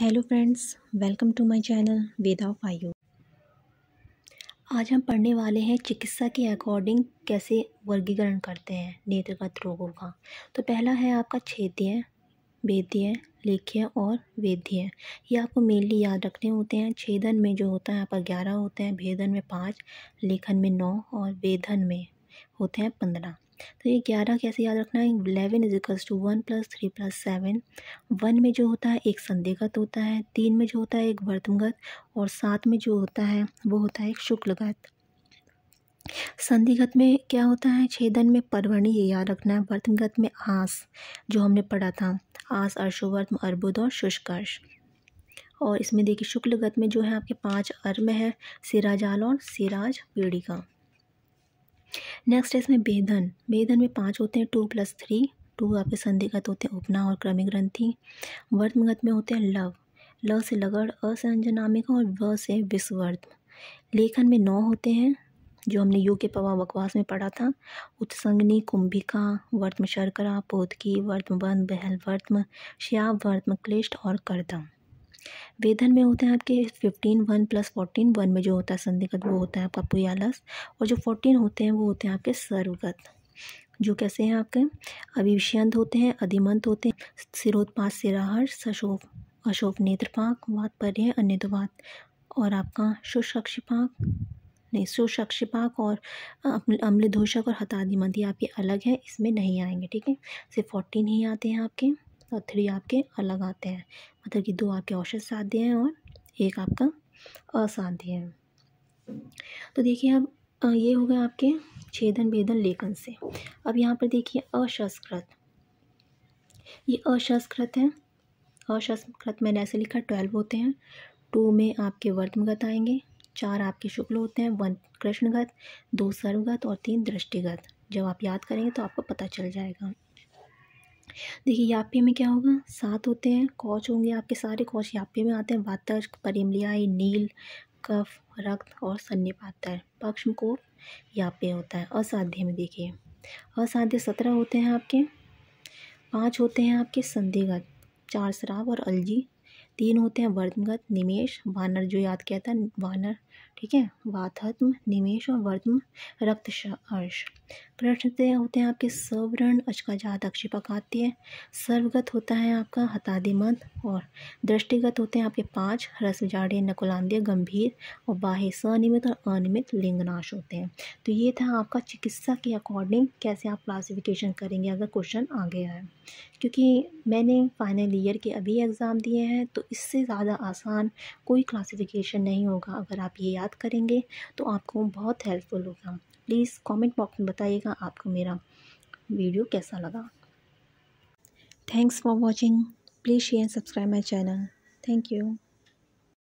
hello friends welcome to my channel Veda Ayu आज हम पढ़ने वाले हैं चिकित्सा के अकॉर्डिंग कैसे वर्गीकरण करते हैं नेत्रगत रोगों का तो पहला है आपका क्षेत्रीय वेद्य लेख्य और वेद्य ये आपको मेनली याद रखने होते हैं छेदन में जो होता है आपका ग्यारह होते हैं भेदन में पाँच लेखन में नौ और वेदन में होते हैं पंद्रह तो ये ग्यारह कैसे याद रखना है eleven equals to one plus three plus seven one में जो होता है एक संदेगत होता है तीन में जो होता है एक वर्तमगत और सात में जो होता है वो होता है एक शुक्लगत संधिगत में क्या होता है छेदन में परवणी ये याद रखना है वर्तमगत में आस जो हमने पढ़ा था आस अर्शोवर्तम अर्बुद और शुष्कर्ष और इसमें देखिए शुक्लगत में जो है आपके पांच अर्म है सिराजाल और सिराज पीढ़ी का नेक्स्ट है इसमें बेधन बेधन में पाँच होते हैं टू प्लस थ्री टू आपके संधिगत होते हैं उपना और क्रमिक ग्रंथि वर्तमगत में होते हैं लव ल से लगड़ अ से और व से विश्वर्ध लेखन में नौ होते हैं जो हमने यू के पवा बकवास में पढ़ा था उत्संगनी कुंभिका वर्तम शर्करा पोतकी वर्तम बहल वर्तम श्याम वर्तम क्लिष्ट और करदम वेधन में होते हैं आपके fifteen one plus fourteen one में जो होता है संधिगत वो होता है आपका पुयालस और जो फोर्टीन होते हैं वो होते हैं आपके सर्वगत जो कैसे हैं आपके अभिविषयंत होते हैं अधिमंत होते हैं सिरोत्पात सिराहर सशोभ अशोभ नेत्रपाक वात पर्य अन्य दुवात और आपका सुशक्षिपाक नहीं सुशक्षिपाक और अम्ल दोषक और हतादिमंत ये आपके अलग है इसमें नहीं आएंगे ठीक है सिर्फ फोर्टीन ही आते हैं आपके और थ्री आपके अलग आते हैं मतलब कि दो आपके औसत साध्य हैं और एक आपका असाध्य है तो देखिए अब ये हो गए आपके छेदन भेदन लेखन से अब यहाँ पर देखिए अशस्कृत ये अशस्कृत है अशस्कृत मैंने ऐसे लिखा ट्वेल्व होते हैं टू में आपके वर्तमगत आएंगे चार आपके शुक्ल होते हैं वन कृष्णगत दो सर्वगत और तीन दृष्टिगत जब आप याद करेंगे तो आपको पता चल जाएगा देखिए याप्पे में क्या होगा सात होते हैं कौच होंगे आपके सारे कौच यापे में आते हैं वातर्क परिमलियाई नील कफ रक्त और सन्निपातर पक्ष को याप्पे होता है असाध्य में देखिए असाध्य सत्रह होते हैं आपके पाँच होते हैं आपके संधिगत चार शराब और अलजी तीन होते हैं वर्तमगत निमेश वानर जो याद किया था वानर ठीक है वातत्म निमेश और वर्तम रक्त अर्श प्रश्न होते हैं आपके सवर्ण अचका जात अक्षिपकाती है सर्वगत होता है आपका हतादिमंत और दृष्टिगत होते हैं आपके पाँच जाड़े नकुलांध्य गंभीर और बाह्य सनियमित और अनियमित लिंगनाश होते हैं तो ये था आपका चिकित्सा के अकॉर्डिंग कैसे आप क्लासिफिकेशन करेंगे अगर क्वेश्चन आ गया है क्योंकि मैंने फाइनल ईयर के अभी एग्ज़ाम दिए हैं तो इससे ज़्यादा आसान कोई क्लासिफिकेशन नहीं होगा अगर आप ये याद करेंगे तो आपको बहुत हेल्पफुल होगा प्लीज़ कमेंट बॉक्स में बताइएगा आपको मेरा वीडियो कैसा लगा thanks for watching please share subscribe my channel thank you